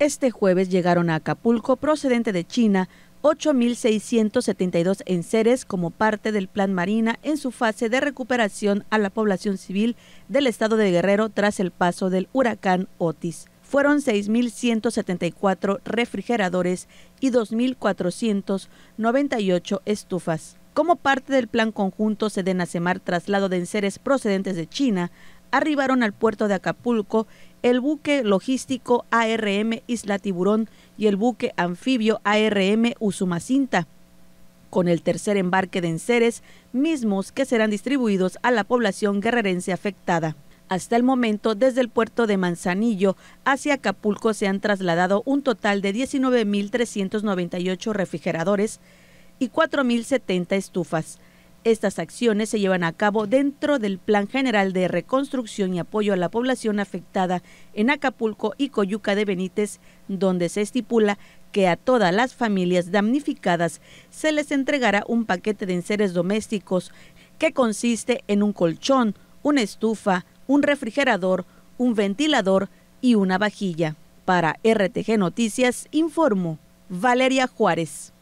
Este jueves llegaron a Acapulco procedente de China 8.672 enseres como parte del Plan Marina en su fase de recuperación a la población civil del estado de Guerrero tras el paso del huracán Otis. Fueron 6.174 refrigeradores y 2.498 estufas. Como parte del plan conjunto Sedena-Semar traslado de enseres procedentes de China, arribaron al puerto de Acapulco el buque logístico ARM Isla Tiburón y el buque anfibio ARM Usumacinta, con el tercer embarque de enseres, mismos que serán distribuidos a la población guerrerense afectada. Hasta el momento, desde el puerto de Manzanillo hacia Acapulco se han trasladado un total de 19.398 refrigeradores y 4.070 estufas. Estas acciones se llevan a cabo dentro del Plan General de Reconstrucción y Apoyo a la Población Afectada en Acapulco y Coyuca de Benítez, donde se estipula que a todas las familias damnificadas se les entregará un paquete de enseres domésticos que consiste en un colchón, una estufa, un refrigerador, un ventilador y una vajilla. Para RTG Noticias informo Valeria Juárez.